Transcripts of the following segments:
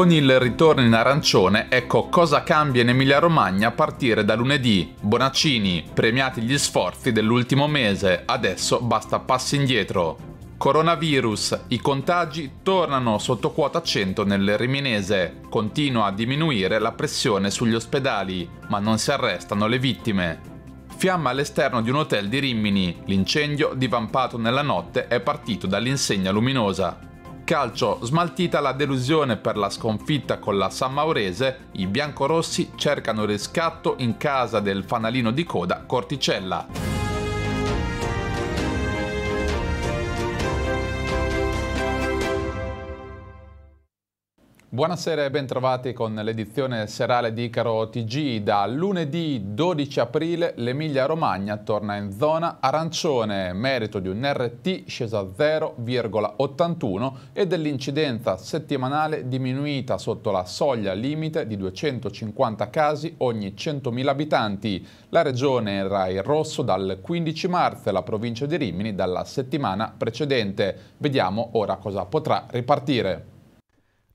Con il ritorno in arancione, ecco cosa cambia in Emilia-Romagna a partire da lunedì. Bonaccini, premiati gli sforzi dell'ultimo mese, adesso basta passi indietro. Coronavirus, i contagi tornano sotto quota 100 nel Riminese, continua a diminuire la pressione sugli ospedali, ma non si arrestano le vittime. Fiamma all'esterno di un hotel di Rimini, l'incendio divampato nella notte è partito dall'insegna luminosa calcio, smaltita la delusione per la sconfitta con la San Maurese, i biancorossi cercano riscatto in casa del fanalino di coda Corticella. Buonasera e bentrovati con l'edizione serale di Icaro TG. Da lunedì 12 aprile l'Emilia Romagna torna in zona arancione, merito di un RT sceso a 0,81 e dell'incidenza settimanale diminuita sotto la soglia limite di 250 casi ogni 100.000 abitanti. La regione era in rosso dal 15 marzo e la provincia di Rimini dalla settimana precedente. Vediamo ora cosa potrà ripartire.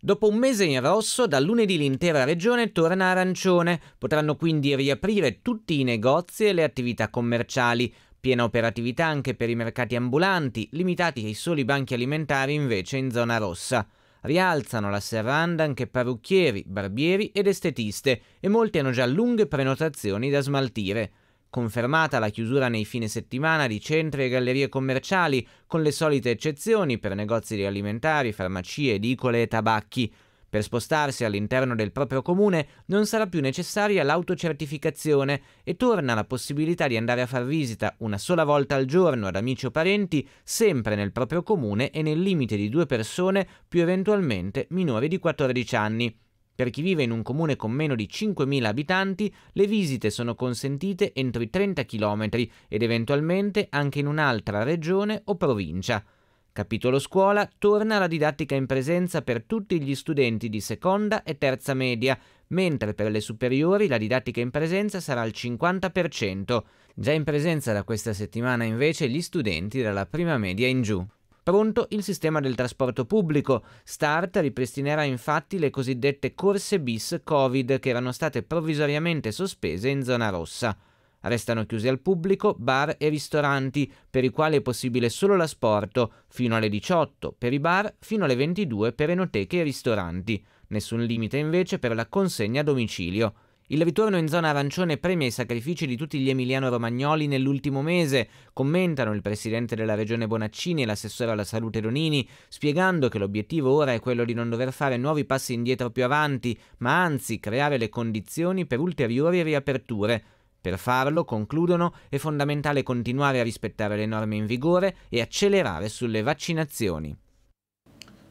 Dopo un mese in rosso, da lunedì l'intera regione torna arancione. Potranno quindi riaprire tutti i negozi e le attività commerciali. Piena operatività anche per i mercati ambulanti, limitati ai soli banchi alimentari invece in zona rossa. Rialzano la serranda anche parrucchieri, barbieri ed estetiste e molti hanno già lunghe prenotazioni da smaltire. Confermata la chiusura nei fine settimana di centri e gallerie commerciali, con le solite eccezioni per negozi di alimentari, farmacie, edicole e tabacchi. Per spostarsi all'interno del proprio comune non sarà più necessaria l'autocertificazione e torna la possibilità di andare a far visita una sola volta al giorno ad amici o parenti, sempre nel proprio comune e nel limite di due persone più eventualmente minori di 14 anni. Per chi vive in un comune con meno di 5.000 abitanti, le visite sono consentite entro i 30 km ed eventualmente anche in un'altra regione o provincia. Capitolo scuola torna la didattica in presenza per tutti gli studenti di seconda e terza media, mentre per le superiori la didattica in presenza sarà al 50%. Già in presenza da questa settimana invece gli studenti dalla prima media in giù. Pronto il sistema del trasporto pubblico. Start ripristinerà infatti le cosiddette corse bis Covid che erano state provvisoriamente sospese in zona rossa. Restano chiusi al pubblico bar e ristoranti, per i quali è possibile solo l'asporto, fino alle 18, per i bar fino alle 22 per enoteche e ristoranti. Nessun limite invece per la consegna a domicilio. Il ritorno in zona arancione premia i sacrifici di tutti gli emiliano-romagnoli nell'ultimo mese, commentano il presidente della regione Bonaccini e l'assessore alla salute Donini, spiegando che l'obiettivo ora è quello di non dover fare nuovi passi indietro più avanti, ma anzi creare le condizioni per ulteriori riaperture. Per farlo, concludono, è fondamentale continuare a rispettare le norme in vigore e accelerare sulle vaccinazioni.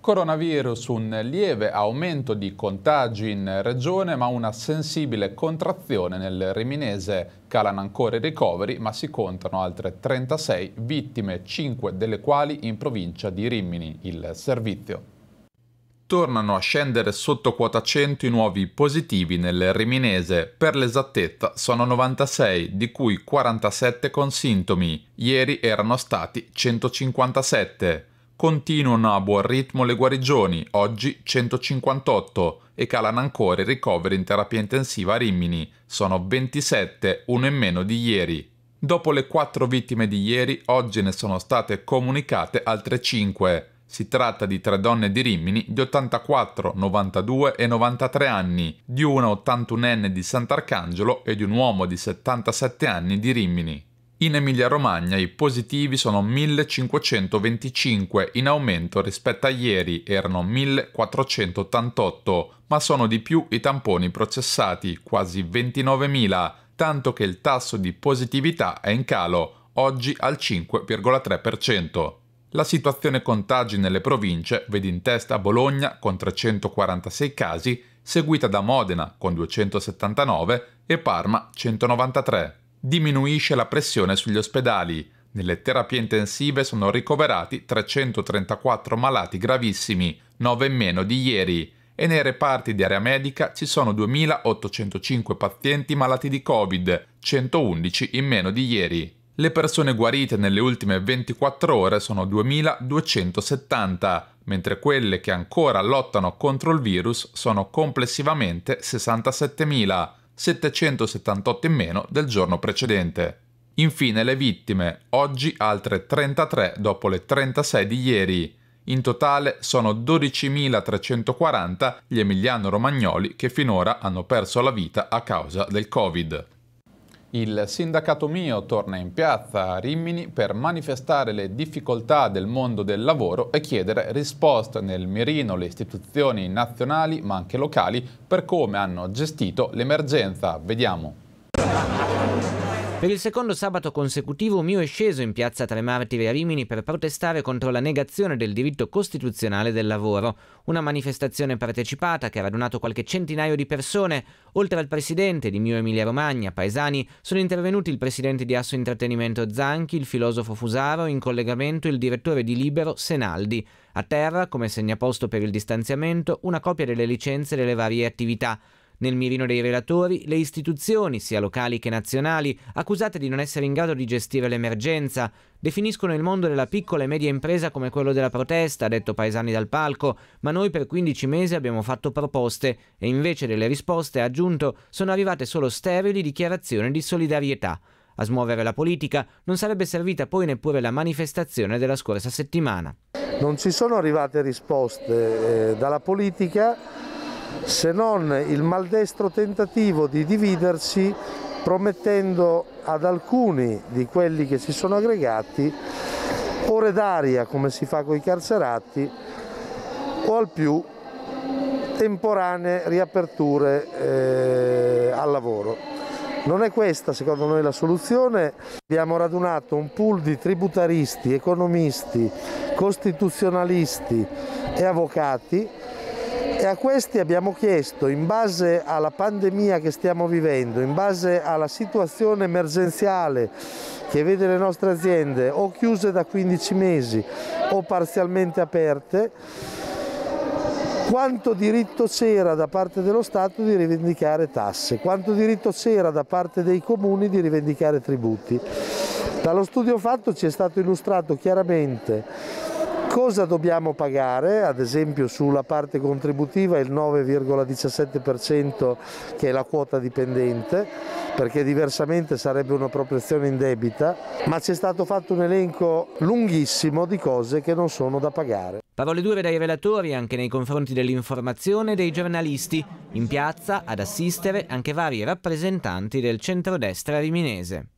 Coronavirus, un lieve aumento di contagi in regione ma una sensibile contrazione nel riminese. Calano ancora i ricoveri ma si contano altre 36 vittime, 5 delle quali in provincia di Rimini, il servizio tornano a scendere sotto quota 100 i nuovi positivi nel riminese, per l'esattezza sono 96, di cui 47 con sintomi, ieri erano stati 157. Continuano a buon ritmo le guarigioni, oggi 158, e calano ancora i ricoveri in terapia intensiva a Rimini, sono 27, uno in meno di ieri. Dopo le 4 vittime di ieri, oggi ne sono state comunicate altre 5. Si tratta di tre donne di Rimini di 84, 92 e 93 anni, di una 81enne di Sant'Arcangelo e di un uomo di 77 anni di Rimini. In Emilia-Romagna i positivi sono 1525 in aumento rispetto a ieri, erano 1488, ma sono di più i tamponi processati, quasi 29.000, tanto che il tasso di positività è in calo, oggi al 5,3%. La situazione contagi nelle province vede in testa Bologna con 346 casi, seguita da Modena con 279 e Parma 193 diminuisce la pressione sugli ospedali. Nelle terapie intensive sono ricoverati 334 malati gravissimi, 9 in meno di ieri, e nei reparti di area medica ci sono 2.805 pazienti malati di Covid, 111 in meno di ieri. Le persone guarite nelle ultime 24 ore sono 2.270, mentre quelle che ancora lottano contro il virus sono complessivamente 67.000 778 in meno del giorno precedente. Infine le vittime, oggi altre 33 dopo le 36 di ieri. In totale sono 12.340 gli emiliano-romagnoli che finora hanno perso la vita a causa del Covid. Il sindacato mio torna in piazza a Rimini per manifestare le difficoltà del mondo del lavoro e chiedere risposta nel mirino le istituzioni nazionali ma anche locali per come hanno gestito l'emergenza. Vediamo. Per il secondo sabato consecutivo Mio è sceso in piazza Tre Martiri a Rimini per protestare contro la negazione del diritto costituzionale del lavoro, una manifestazione partecipata che ha radunato qualche centinaio di persone. Oltre al presidente di Mio Emilia Romagna, Paesani, sono intervenuti il presidente di Asso Intrattenimento Zanchi, il filosofo Fusaro, in collegamento il direttore di Libero Senaldi. A terra, come segnaposto per il distanziamento, una copia delle licenze delle varie attività. Nel mirino dei relatori, le istituzioni, sia locali che nazionali, accusate di non essere in grado di gestire l'emergenza, definiscono il mondo della piccola e media impresa come quello della protesta, ha detto Paesani dal palco, ma noi per 15 mesi abbiamo fatto proposte e invece delle risposte, ha aggiunto, sono arrivate solo sterili dichiarazioni di solidarietà. A smuovere la politica non sarebbe servita poi neppure la manifestazione della scorsa settimana. Non ci sono arrivate risposte eh, dalla politica se non il maldestro tentativo di dividersi promettendo ad alcuni di quelli che si sono aggregati ore d'aria come si fa con i carcerati o al più temporanee riaperture eh, al lavoro. Non è questa secondo noi la soluzione, abbiamo radunato un pool di tributaristi, economisti, costituzionalisti e avvocati a questi abbiamo chiesto, in base alla pandemia che stiamo vivendo, in base alla situazione emergenziale che vede le nostre aziende o chiuse da 15 mesi o parzialmente aperte, quanto diritto c'era da parte dello Stato di rivendicare tasse, quanto diritto c'era da parte dei comuni di rivendicare tributi. Dallo studio fatto ci è stato illustrato chiaramente cosa dobbiamo pagare, ad esempio sulla parte contributiva il 9,17% che è la quota dipendente, perché diversamente sarebbe una propriazione in debita, ma c'è stato fatto un elenco lunghissimo di cose che non sono da pagare. Parole dure dai relatori anche nei confronti dell'informazione e dei giornalisti, in piazza ad assistere anche vari rappresentanti del centrodestra riminese.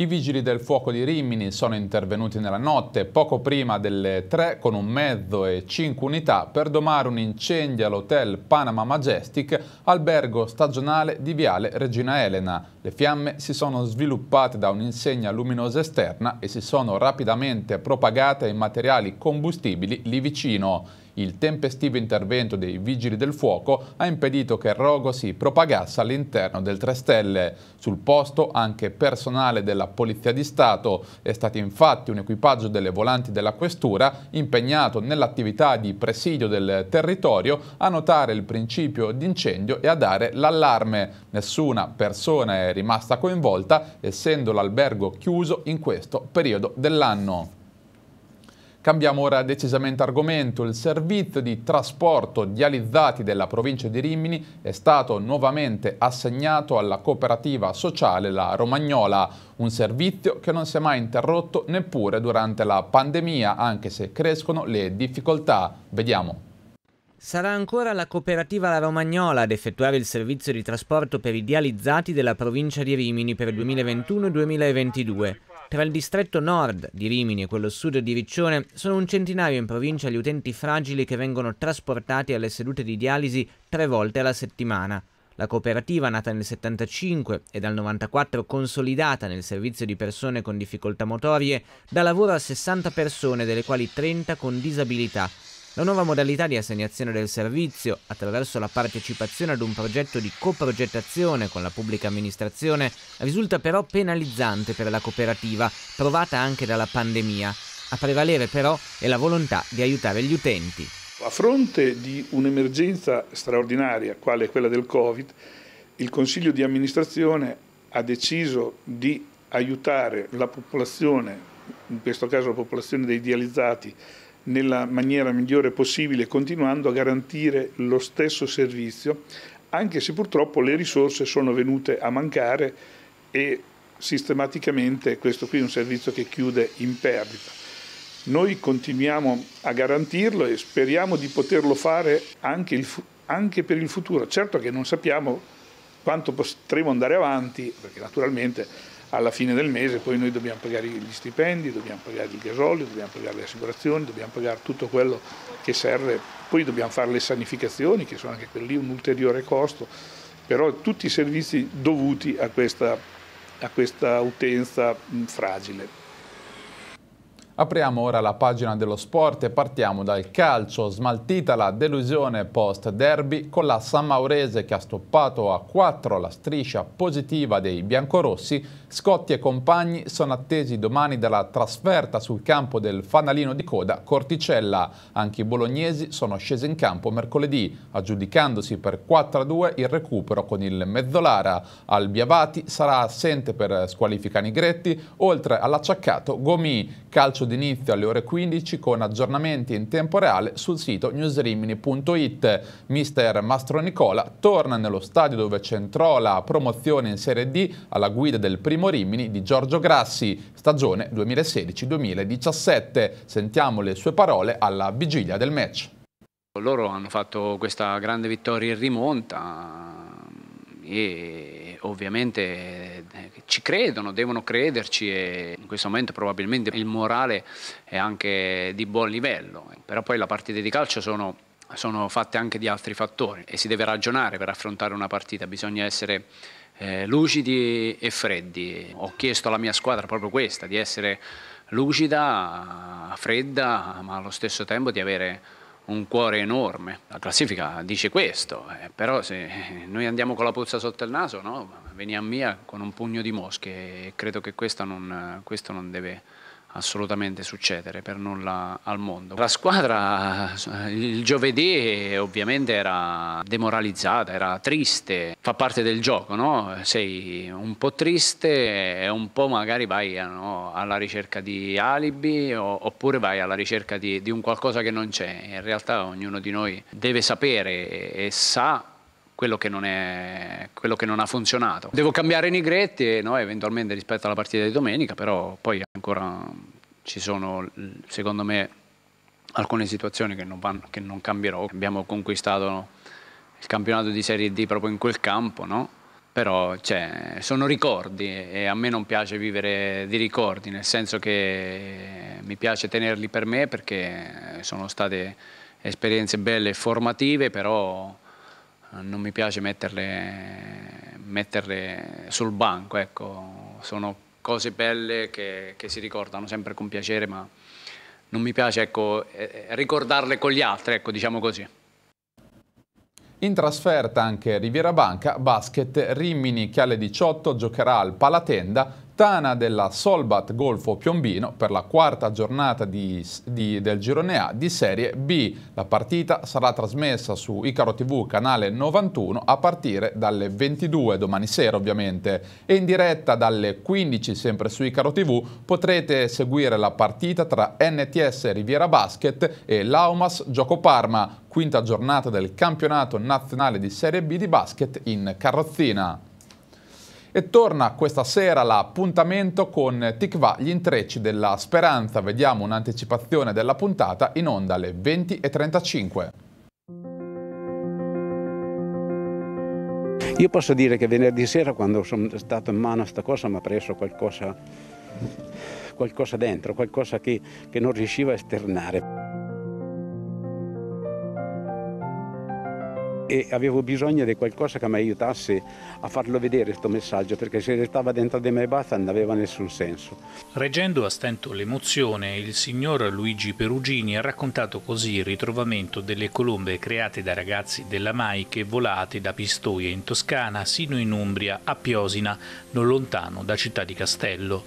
I vigili del fuoco di Rimini sono intervenuti nella notte, poco prima delle 3, con un mezzo e 5 unità per domare un incendio all'hotel Panama Majestic, albergo stagionale di Viale Regina Elena. Le fiamme si sono sviluppate da un'insegna luminosa esterna e si sono rapidamente propagate in materiali combustibili lì vicino. Il tempestivo intervento dei vigili del fuoco ha impedito che il rogo si propagasse all'interno del Tre Stelle. Sul posto anche personale della Polizia di Stato è stato infatti un equipaggio delle volanti della Questura impegnato nell'attività di presidio del territorio a notare il principio d'incendio e a dare l'allarme. Nessuna persona è rimasta coinvolta essendo l'albergo chiuso in questo periodo dell'anno. Cambiamo ora decisamente argomento. Il servizio di trasporto dializzati della provincia di Rimini è stato nuovamente assegnato alla cooperativa sociale La Romagnola, un servizio che non si è mai interrotto neppure durante la pandemia, anche se crescono le difficoltà. Vediamo. Sarà ancora la cooperativa La Romagnola ad effettuare il servizio di trasporto per i dializzati della provincia di Rimini per 2021-2022. Tra il distretto nord di Rimini e quello sud di Riccione sono un centinaio in provincia gli utenti fragili che vengono trasportati alle sedute di dialisi tre volte alla settimana. La cooperativa, nata nel 75 e dal 94 consolidata nel servizio di persone con difficoltà motorie, dà lavoro a 60 persone, delle quali 30 con disabilità, la nuova modalità di assegnazione del servizio, attraverso la partecipazione ad un progetto di coprogettazione con la pubblica amministrazione, risulta però penalizzante per la cooperativa, provata anche dalla pandemia. A prevalere però è la volontà di aiutare gli utenti. A fronte di un'emergenza straordinaria, quale quella del Covid, il Consiglio di amministrazione ha deciso di aiutare la popolazione, in questo caso la popolazione dei dializzati, nella maniera migliore possibile, continuando a garantire lo stesso servizio, anche se purtroppo le risorse sono venute a mancare e sistematicamente questo qui è un servizio che chiude in perdita. Noi continuiamo a garantirlo e speriamo di poterlo fare anche, il, anche per il futuro. Certo che non sappiamo quanto potremo andare avanti, perché naturalmente alla fine del mese poi noi dobbiamo pagare gli stipendi, dobbiamo pagare il gasolio, dobbiamo pagare le assicurazioni, dobbiamo pagare tutto quello che serve, poi dobbiamo fare le sanificazioni che sono anche quelli un ulteriore costo, però tutti i servizi dovuti a questa, a questa utenza fragile. Apriamo ora la pagina dello sport e partiamo dal calcio. Smaltita la delusione post derby con la San Maurese che ha stoppato a 4 la striscia positiva dei biancorossi. Scotti e compagni sono attesi domani dalla trasferta sul campo del fanalino di coda Corticella. Anche i bolognesi sono scesi in campo mercoledì, aggiudicandosi per 4-2 il recupero con il Mezzolara. Al Biavati sarà assente per squalifica Nigretti, oltre all'acciaccato Gomi. Calcio d'inizio alle ore 15 con aggiornamenti in tempo reale sul sito newsrimini.it. Mister Mastro Nicola torna nello stadio dove centrò la promozione in Serie D alla guida del primo Rimini di Giorgio Grassi, stagione 2016-2017. Sentiamo le sue parole alla vigilia del match. Loro hanno fatto questa grande vittoria in rimonta, e ovviamente eh, ci credono, devono crederci e in questo momento probabilmente il morale è anche di buon livello, però poi le partite di calcio sono, sono fatte anche di altri fattori e si deve ragionare per affrontare una partita, bisogna essere eh, lucidi e freddi. Ho chiesto alla mia squadra proprio questa, di essere lucida, fredda, ma allo stesso tempo di avere un cuore enorme, la classifica dice questo, eh, però se noi andiamo con la puzza sotto il naso, no? veniamo via con un pugno di mosche e credo che questo non, questo non deve assolutamente succedere per nulla al mondo. La squadra il giovedì ovviamente era demoralizzata, era triste, fa parte del gioco, no? sei un po' triste e un po' magari vai no? alla ricerca di alibi oppure vai alla ricerca di, di un qualcosa che non c'è, in realtà ognuno di noi deve sapere e sa quello che, è, quello che non, ha funzionato. Devo cambiare Nigretti, eh, no, eventualmente rispetto alla partita di domenica, però poi ancora ci sono, secondo me, alcune situazioni che non, vanno, che non cambierò. Abbiamo conquistato il campionato di Serie D proprio in quel campo, no? però cioè, sono ricordi e a me non piace vivere di ricordi, nel senso che mi piace tenerli per me perché sono state esperienze belle e formative, però non mi piace metterle, metterle sul banco, ecco. sono cose belle che, che, si ricordano sempre con piacere, ma non mi piace ecco, eh, eh, ricordarle con gli altri, ecco, diciamo così. In trasferta anche Riviera Banca, basket Rimini che alle 18 giocherà al Palatenda tana della Solbat Golfo Piombino per la quarta giornata di, di, del girone A di Serie B. La partita sarà trasmessa su Icaro TV canale 91 a partire dalle 22 domani sera ovviamente e in diretta dalle 15 sempre su Icaro TV potrete seguire la partita tra NTS Riviera Basket e Laumas Gioco Parma, quinta giornata del campionato nazionale di Serie B di basket in carrozzina. E torna questa sera l'appuntamento con TICVA, gli intrecci della speranza. Vediamo un'anticipazione della puntata in onda alle 20.35. Io posso dire che venerdì sera quando sono stato in mano a sta cosa mi ha preso qualcosa, qualcosa dentro, qualcosa che, che non riuscivo a esternare. e avevo bisogno di qualcosa che mi aiutasse a farlo vedere questo messaggio perché se restava dentro di me basta non aveva nessun senso. Reggendo a stento l'emozione, il signor Luigi Perugini ha raccontato così il ritrovamento delle colombe create da ragazzi della Maiche volate da Pistoia in Toscana sino in Umbria a Piosina, non lontano da Città di Castello.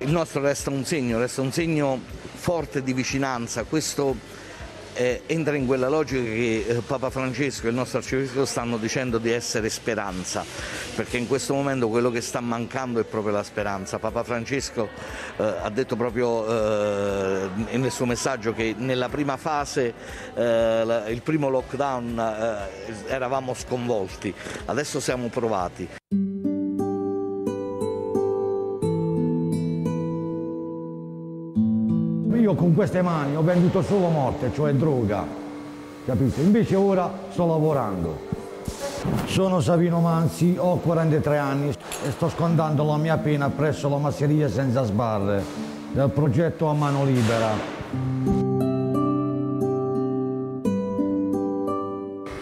Il nostro resta un segno, resta un segno forte di vicinanza, questo eh, entra in quella logica che eh, Papa Francesco e il nostro arcivescovo stanno dicendo di essere speranza, perché in questo momento quello che sta mancando è proprio la speranza. Papa Francesco eh, ha detto proprio eh, nel suo messaggio che nella prima fase, eh, la, il primo lockdown, eh, eravamo sconvolti, adesso siamo provati. con queste mani ho venduto solo morte, cioè droga, capito? Invece ora sto lavorando. Sono Savino Manzi, ho 43 anni e sto scontando la mia pena presso la masseria senza sbarre del progetto a mano libera.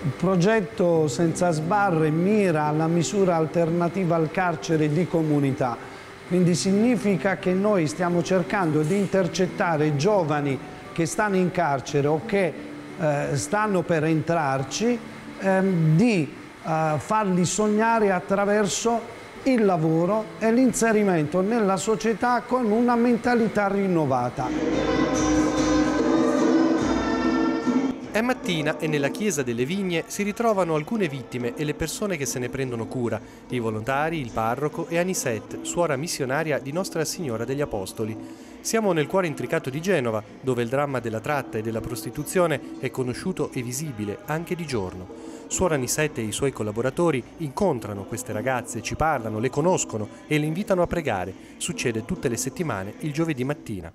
Il progetto Senza Sbarre mira alla misura alternativa al carcere di comunità quindi significa che noi stiamo cercando di intercettare giovani che stanno in carcere o che eh, stanno per entrarci, ehm, di eh, farli sognare attraverso il lavoro e l'inserimento nella società con una mentalità rinnovata. È mattina e nella chiesa delle vigne si ritrovano alcune vittime e le persone che se ne prendono cura, i volontari, il parroco e Anisette, suora missionaria di Nostra Signora degli Apostoli. Siamo nel cuore intricato di Genova, dove il dramma della tratta e della prostituzione è conosciuto e visibile anche di giorno. Suora Anisette e i suoi collaboratori incontrano queste ragazze, ci parlano, le conoscono e le invitano a pregare. Succede tutte le settimane il giovedì mattina.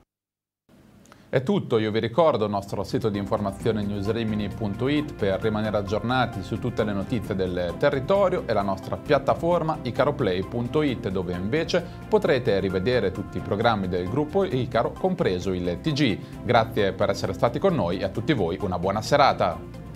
È tutto, io vi ricordo il nostro sito di informazione newsrimini.it per rimanere aggiornati su tutte le notizie del territorio e la nostra piattaforma icaroplay.it dove invece potrete rivedere tutti i programmi del gruppo Icaro compreso il TG. Grazie per essere stati con noi e a tutti voi una buona serata.